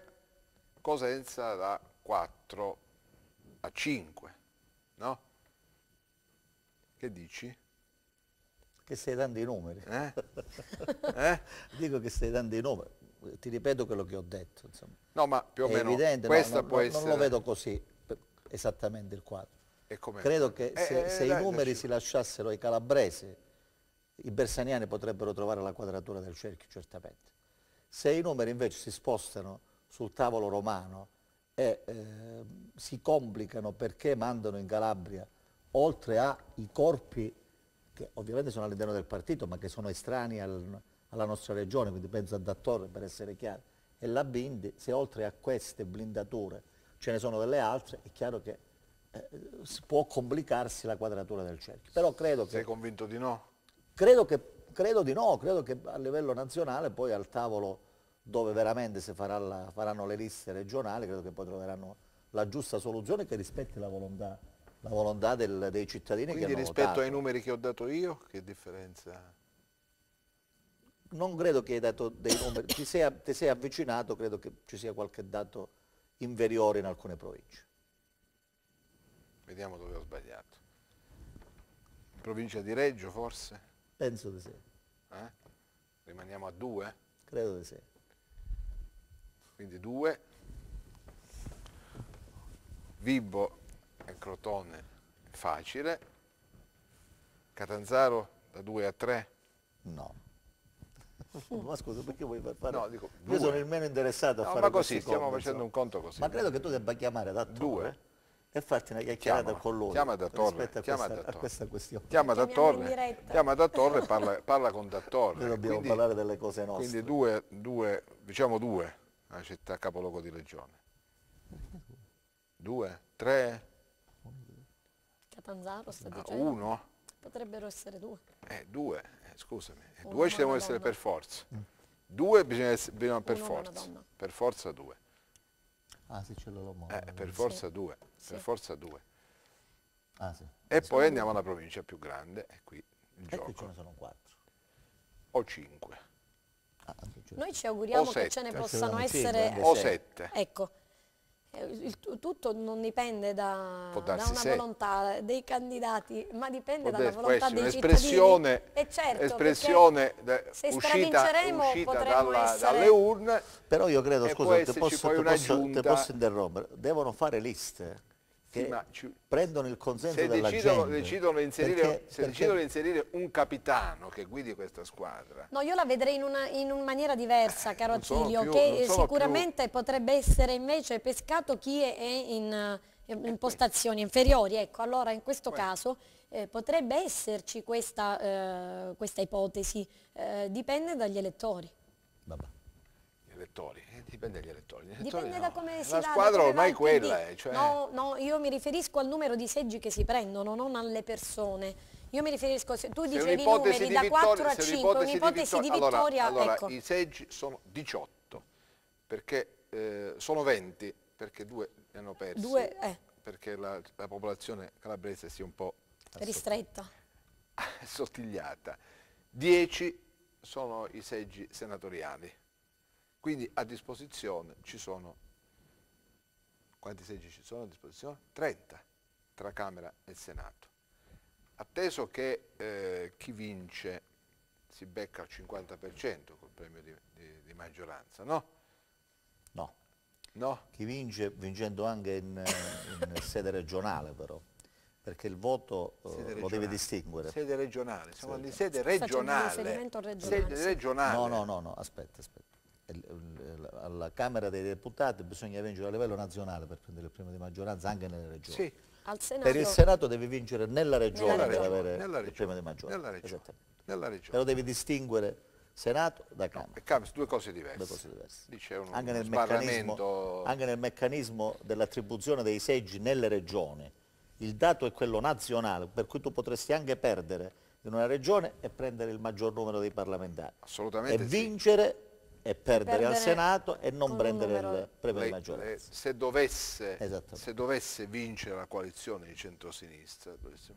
Cosenza da 4 a 5, no? Che dici? Che stai dando i numeri. Eh? eh? Dico che stai dando i numeri. Ti ripeto quello che ho detto. Insomma. No, ma più o È meno evidente, questa no, può non, essere... Non lo vedo così, esattamente il quadro. Credo che eh, se, eh, se dai, i numeri si lasciassero ai calabresi, i bersaniani potrebbero trovare la quadratura del cerchio certamente. Se i numeri invece si spostano sul tavolo romano e eh, si complicano perché mandano in Calabria, oltre ai corpi che ovviamente sono all'interno del partito, ma che sono estranei al, alla nostra regione, quindi penso a Dattore per essere chiaro, e la Bindi, se oltre a queste blindature ce ne sono delle altre, è chiaro che si può complicarsi la quadratura del cerchio. Però credo che... Sei convinto di no? Credo, che, credo di no, credo che a livello nazionale poi al tavolo dove veramente si farà la, faranno le liste regionali, credo che poi troveranno la giusta soluzione che rispetti la volontà, la volontà del, dei cittadini Quindi che hanno rispetto votato. ai numeri che ho dato io, che differenza? Non credo che hai dato dei numeri, ti sei, ti sei avvicinato, credo che ci sia qualche dato inferiore in alcune province. Vediamo dove ho sbagliato. provincia di Reggio forse? Penso di sì. Eh? Rimaniamo a due? Credo di sì. Quindi due. Vibo e Crotone facile. Catanzaro da 2 a 3? No. ma scusa, perché vuoi far fare? No, dico, Io sono il meno interessato a no, fare ma così, stiamo facendo un conto così. Ma credo che tu debba chiamare da 2 e fatti una chiacchierata con lui chiama da Torre, a, chiama questa, da a questa questione. Chiama da Torre, chiama da Torre e parla, parla, con da Torre. Noi dobbiamo quindi, parlare delle cose nostre. Quindi due, due diciamo due, la città capoluogo di regione. Due, tre? Catanzaro sta ah, Uno? Potrebbero essere due. Eh, due, eh, scusami. Eh, uno due ci devono essere per forza. Due bisogna, essere, bisogna per uno forza. Per forza due. Ah, eh, per forza sì. due, per forza due. Ah, sì. E poi andiamo alla provincia più grande, e qui il e gioco. ce ne sono quattro. O cinque. Ah, Noi ci auguriamo che ce ne possano essere... O sette. Ecco, eh, il, tutto non dipende da, da una sei. volontà dei candidati, ma dipende Può dalla volontà dei un'espressione, cittadini. E certo, espressione se uscita, uscita dalla, essere... dalle urne. Però io credo, scusa, ti posso, posso, posso interrompere, devono fare liste che sì, prendono il consenso della decidono, gente. Decidono inserire, perché, se perché... decidono di inserire un capitano che guidi questa squadra. No, io la vedrei in una in un maniera diversa, eh, caro Attilio, più, che sicuramente più... potrebbe essere invece pescato chi è in, eh, eh, in inferiori. Ecco, allora in questo Beh. caso eh, potrebbe esserci questa, eh, questa ipotesi, eh, dipende dagli elettori elettori? Eh, dipende dagli elettori. Gli elettori dipende no. da come si La va, squadra ormai quella è. Eh, cioè... No, no, io mi riferisco al numero di seggi che si prendono, non alle persone. Io mi riferisco, se tu dicevi se numeri di da 4 a 5, un'ipotesi di vittoria... Di vittoria allora, ecco. allora i seggi sono 18, perché eh, sono 20, perché due ne hanno persi, due, eh. perché la, la, popolazione calabrese si è un po' ristretta, Sottigliata. 10 sono i seggi senatoriali, quindi a disposizione ci sono, quanti seggi ci sono a disposizione? 30 tra Camera e Senato. Atteso che eh, chi vince si becca al 50% col premio di, di, di maggioranza, no? No. no. Chi vince, vincendo anche in, eh, in sede regionale però, perché il voto eh, lo deve distinguere. Sede regionale, siamo sede. di sede regionale. Sede regionale. No, no, no, no, aspetta, aspetta alla Camera dei Deputati bisogna vincere a livello nazionale per prendere il premio di maggioranza anche nelle regioni. Sì. Senato... Per il Senato devi vincere nella regione nella per regione, avere regione, il premio di maggioranza. Nella regione, nella regione. Però devi distinguere Senato da Camera. No, Camera due cose diverse. Due cose diverse. Un, anche, nel sbarramento... anche nel meccanismo dell'attribuzione dei seggi nelle regioni. Il dato è quello nazionale, per cui tu potresti anche perdere in una regione e prendere il maggior numero dei parlamentari. Assolutamente. E vincere e perdere, al Senato e non prendere il premio di maggioranza. Eh, se dovesse, se dovesse, vincere la coalizione di centrosinistra, dovesse,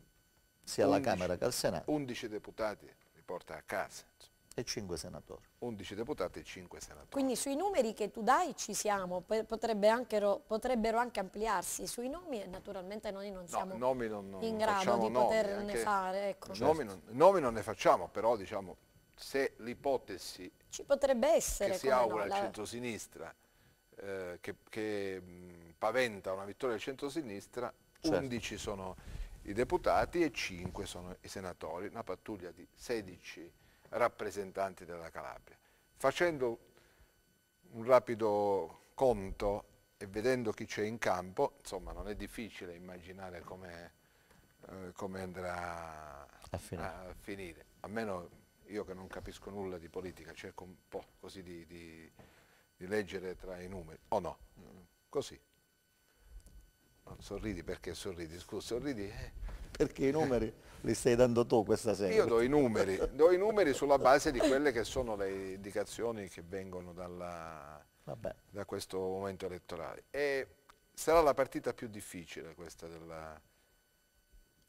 sia alla Camera che al Senato, 11 deputati li porta a casa. E 5 senatori. 11 deputati e 5 senatori. Quindi sui numeri che tu dai ci siamo, potrebbe anche, potrebbero anche ampliarsi. Sui nomi e naturalmente noi non siamo no, non, non in grado di poterne fare. Ecco. Nomi, non, nomi non ne facciamo, però diciamo se l'ipotesi ci potrebbe essere che si augura no, la... il centrosinistra eh, che, che mh, paventa una vittoria del centrosinistra certo. 11 sono i deputati e 5 sono i senatori una pattuglia di 16 rappresentanti della Calabria facendo un rapido conto e vedendo chi c'è in campo insomma non è difficile immaginare come eh, andrà a finire. a finire almeno io che non capisco nulla di politica, cerco un po' così di, di, di leggere tra i numeri, o oh no, così. Non sorridi perché sorridi, scusa, sorridi. Eh perché i numeri eh. li stai dando tu questa sera? Io do i numeri, do i numeri sulla base di quelle che sono le indicazioni che vengono dalla, da questo momento elettorale. E sarà la partita più difficile questa della,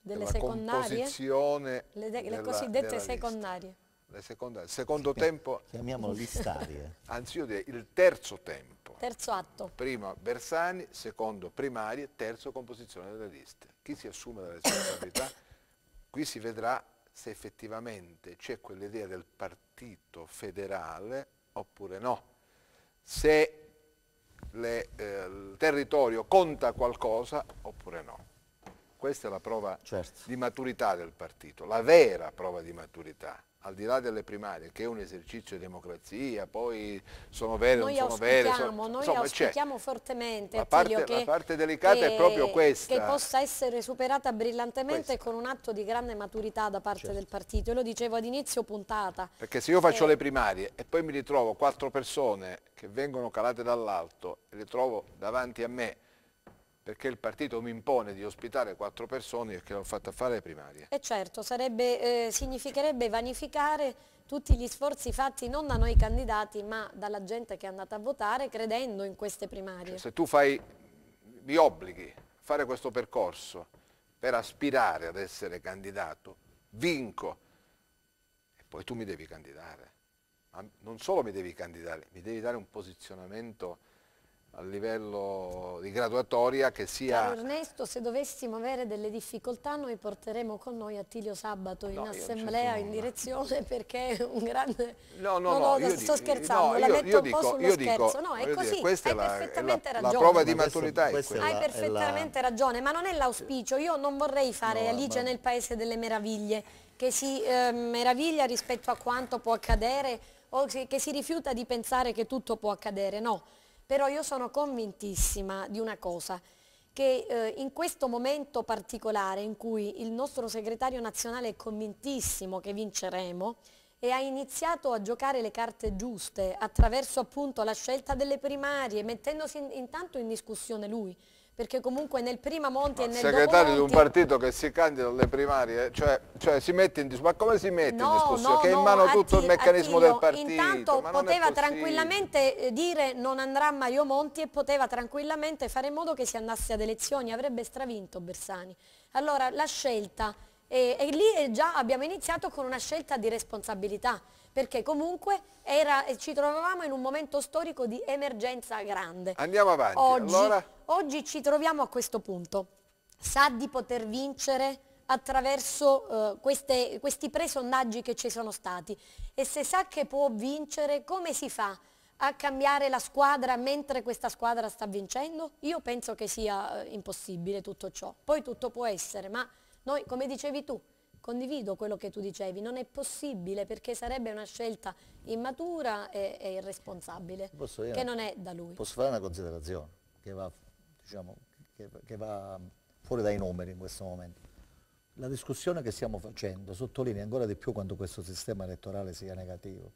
delle della composizione. Le, de, della, le cosiddette secondarie. Seconde, il secondo tempo... Chiamiamolo l'istarie. Eh. Anzi io direi il terzo tempo. Terzo atto. Primo Bersani, secondo Primari, terzo composizione delle liste. Chi si assume la responsabilità? Qui si vedrà se effettivamente c'è quell'idea del partito federale oppure no. Se le, eh, il territorio conta qualcosa oppure no. Questa è la prova certo. di maturità del partito, la vera prova di maturità al di là delle primarie, che è un esercizio di democrazia, poi sono vere, noi non sono vere. Sono, noi insomma, auspichiamo fortemente, la parte, che, la parte delicata che, è proprio questa. Che possa essere superata brillantemente questa. con un atto di grande maturità da parte certo. del partito. Io lo dicevo ad inizio puntata. Perché se io faccio eh. le primarie e poi mi ritrovo quattro persone che vengono calate dall'alto e le trovo davanti a me perché il partito mi impone di ospitare quattro persone e che l'ho fatta fare le primarie. E certo, sarebbe, eh, significherebbe vanificare tutti gli sforzi fatti non da noi candidati ma dalla gente che è andata a votare credendo in queste primarie. Cioè, se tu fai, mi obblighi a fare questo percorso per aspirare ad essere candidato, vinco e poi tu mi devi candidare. Ma non solo mi devi candidare, mi devi dare un posizionamento a livello di graduatoria che sia... Caro Ernesto, se dovessimo avere delle difficoltà noi porteremo con noi Attilio Sabato in no, assemblea, in direzione, perché è un grande... No, no, no, no sto dico, scherzando, no, la io, io un dico, po' sullo scherzo. no, è così, dire, questa hai è perfettamente la, ragione. La prova di maturità questo, è quella. Hai perfettamente la... ragione, ma non è l'auspicio. Io non vorrei fare Alice ma... nel Paese delle Meraviglie, che si eh, meraviglia rispetto a quanto può accadere o che si rifiuta di pensare che tutto può accadere. No però io sono convintissima di una cosa, che eh, in questo momento particolare in cui il nostro segretario nazionale è convintissimo che vinceremo e ha iniziato a giocare le carte giuste attraverso appunto la scelta delle primarie, mettendosi in, intanto in discussione lui, perché comunque nel prima Monti ma e nel segretario Monti... di un partito che si candida alle primarie, cioè, cioè si mette in discussione, ma come si mette no, in discussione? No, che è in mano no, tutto il meccanismo attilio, del partito. Intanto poteva tranquillamente eh, dire non andrà Mario Monti e poteva tranquillamente fare in modo che si andasse ad elezioni, avrebbe stravinto Bersani. Allora la scelta, e, e lì eh, già abbiamo iniziato con una scelta di responsabilità perché comunque era, eh, ci trovavamo in un momento storico di emergenza grande. Andiamo avanti. Oggi, allora... oggi ci troviamo a questo punto. Sa di poter vincere attraverso uh, queste, questi presondaggi che ci sono stati e se sa che può vincere, come si fa? a cambiare la squadra mentre questa squadra sta vincendo? Io penso che sia eh, impossibile tutto ciò. Poi tutto può essere, ma noi, come dicevi tu, condivido quello che tu dicevi, non è possibile perché sarebbe una scelta immatura e, e irresponsabile, dire, che non è da lui. Posso fare una considerazione che va, diciamo, che, che va fuori dai numeri in questo momento. La discussione che stiamo facendo sottolinea ancora di più quanto questo sistema elettorale sia negativo,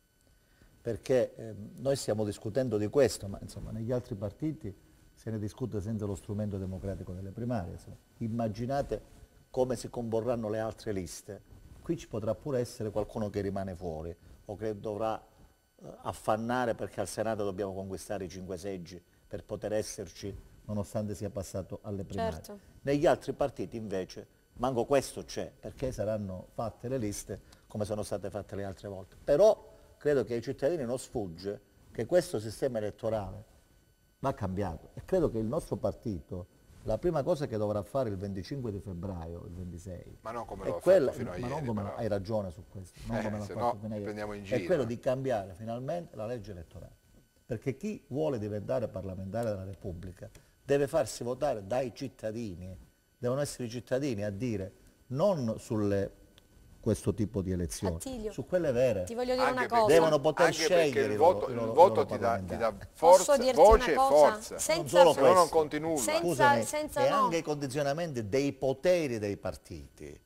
perché ehm, noi stiamo discutendo di questo, ma insomma, negli altri partiti se ne discute senza lo strumento democratico delle primarie. Immaginate come si comporranno le altre liste, qui ci potrà pure essere qualcuno che rimane fuori o che dovrà eh, affannare perché al Senato dobbiamo conquistare i cinque seggi per poter esserci nonostante sia passato alle primarie. Certo. Negli altri partiti invece manco questo c'è perché saranno fatte le liste come sono state fatte le altre volte. Però credo che ai cittadini non sfugge che questo sistema elettorale va cambiato e credo che il nostro partito la prima cosa che dovrà fare il 25 di febbraio, il 26, ma non come l'ha quella, fino a ieri, non come, però. hai ragione su questo, non eh, come l'ha fatto no, fino a ieri, è quello di cambiare finalmente la legge elettorale. Perché chi vuole diventare parlamentare della Repubblica deve farsi votare dai cittadini, devono essere i cittadini a dire non sulle questo tipo di elezioni. Attilio, su quelle vere. Ti voglio dire anche una cosa. Devono poter anche scegliere. Il voto, loro, il voto ti, dà, ti, dà, forza, voce e forza. Senza, non solo non conti Senza, Scusami, senza e no. anche i condizionamenti dei poteri dei partiti,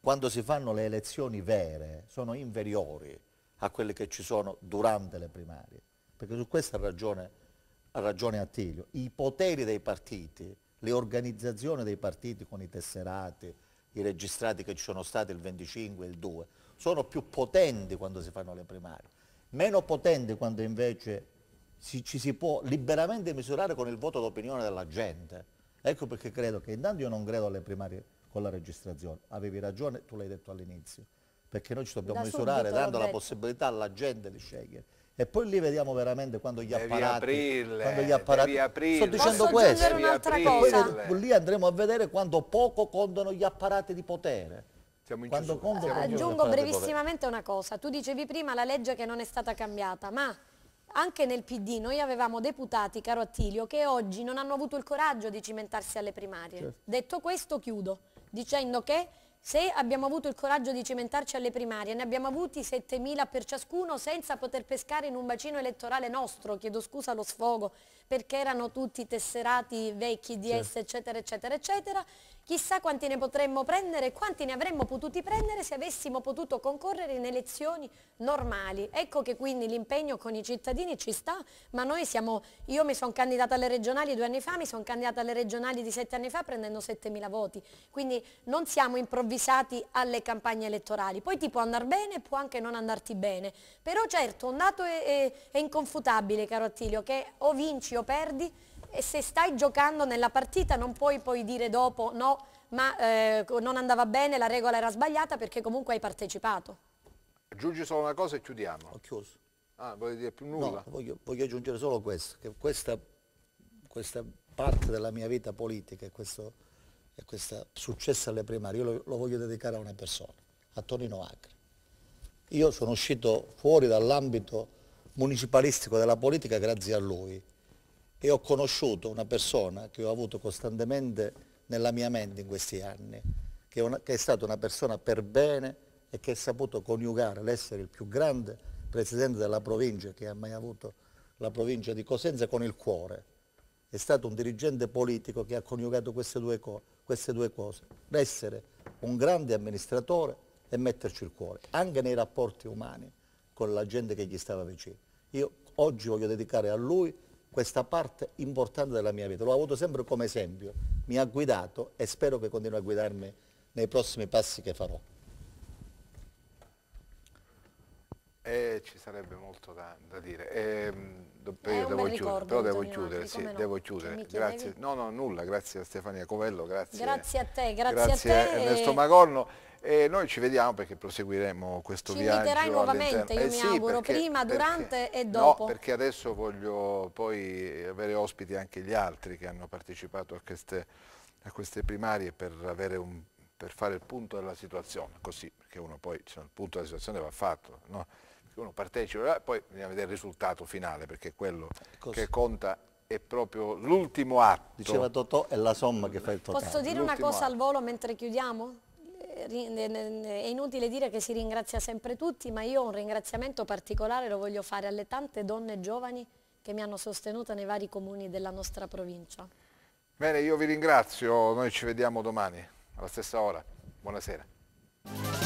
quando si fanno le elezioni vere, sono inferiori a quelle che ci sono durante le primarie. Perché su questa ragione, ha ragione Attilio. I poteri dei partiti, le organizzazioni dei partiti con i tesserati, i registrati che ci sono stati il 25 e il 2, sono più potenti quando si fanno le primarie, meno potenti quando invece si, ci si può liberamente misurare con il voto d'opinione della gente. Ecco perché credo che intanto io non credo alle primarie con la registrazione, avevi ragione, tu l'hai detto all'inizio, perché noi ci dobbiamo da misurare dando la possibilità alla gente di scegliere. E poi lì vediamo veramente quando gli apparati... Aprirle, quando gli apparati Sto dicendo questo. cosa? Poi lì andremo a vedere quando poco contano gli apparati di potere. Siamo in quando contano ah, Aggiungo brevissimamente una cosa. Tu dicevi prima la legge che non è stata cambiata, ma anche nel PD noi avevamo deputati, caro Attilio, che oggi non hanno avuto il coraggio di cimentarsi alle primarie. Certo. Detto questo chiudo dicendo che se abbiamo avuto il coraggio di cimentarci alle primarie, ne abbiamo avuti 7.000 per ciascuno senza poter pescare in un bacino elettorale nostro, chiedo scusa lo sfogo, perché erano tutti tesserati vecchi, DS, certo. eccetera, eccetera, eccetera, Chissà quanti ne potremmo prendere e quanti ne avremmo potuti prendere se avessimo potuto concorrere in elezioni normali. Ecco che quindi l'impegno con i cittadini ci sta, ma noi siamo, io mi sono candidata alle regionali due anni fa, mi sono candidata alle regionali di sette anni fa prendendo 7.000 voti, quindi non siamo improvvisati alle campagne elettorali. Poi ti può andare bene, può anche non andarti bene, però certo un dato è, è, è inconfutabile caro Attilio, che o vinci o perdi, e se stai giocando nella partita non puoi poi dire dopo no, ma eh, non andava bene, la regola era sbagliata perché comunque hai partecipato. Aggiungi solo una cosa e chiudiamo. Ho chiuso. Ah, voglio dire più nulla? No, voglio, voglio, aggiungere solo questo, che questa, questa, parte della mia vita politica e questo, e questo successo alle primarie, io lo, lo, voglio dedicare a una persona, a Tonino Acri. Io sono uscito fuori dall'ambito municipalistico della politica grazie a lui e ho conosciuto una persona che ho avuto costantemente nella mia mente in questi anni, che è, una, che è stata una persona per bene e che ha saputo coniugare l'essere il più grande presidente della provincia che ha mai avuto la provincia di Cosenza con il cuore. È stato un dirigente politico che ha coniugato queste due, co queste due cose, l'essere un grande amministratore e metterci il cuore, anche nei rapporti umani con la gente che gli stava vicino. Io oggi voglio dedicare a lui questa parte importante della mia vita. L'ho avuto sempre come esempio, mi ha guidato e spero che continui a guidarmi nei prossimi passi che farò. Eh, ci sarebbe molto da, da dire. Eh, do, io devo chiudere, però devo chiudere, sì, no? devo chiudere. Grazie. No, no, nulla, grazie a Stefania Covello, grazie. Grazie a te, grazie, grazie a te. Ernesto e... Magorno. E noi ci vediamo perché proseguiremo questo ci viaggio. Ci inviterai nuovamente, io eh mi sì, auguro, perché, prima, durante e dopo. No, perché adesso voglio poi avere ospiti anche gli altri che hanno partecipato a queste, a queste primarie per, avere un, per, fare il punto della situazione, così, perché uno poi, cioè, il punto della situazione va fatto, no? uno partecipa, e eh, poi bisogna vedere il risultato finale, perché quello Così. Ecco, che conta è proprio l'ultimo atto. Diceva Totò, è la somma che fa il totale. Posso dire una cosa atto. al volo mentre chiudiamo? è inutile dire che si ringrazia sempre tutti, ma io un ringraziamento particolare lo voglio fare alle tante donne giovani che mi hanno sostenuta nei vari comuni della nostra provincia. Bene, io vi ringrazio, noi ci vediamo domani alla stessa ora. Buonasera.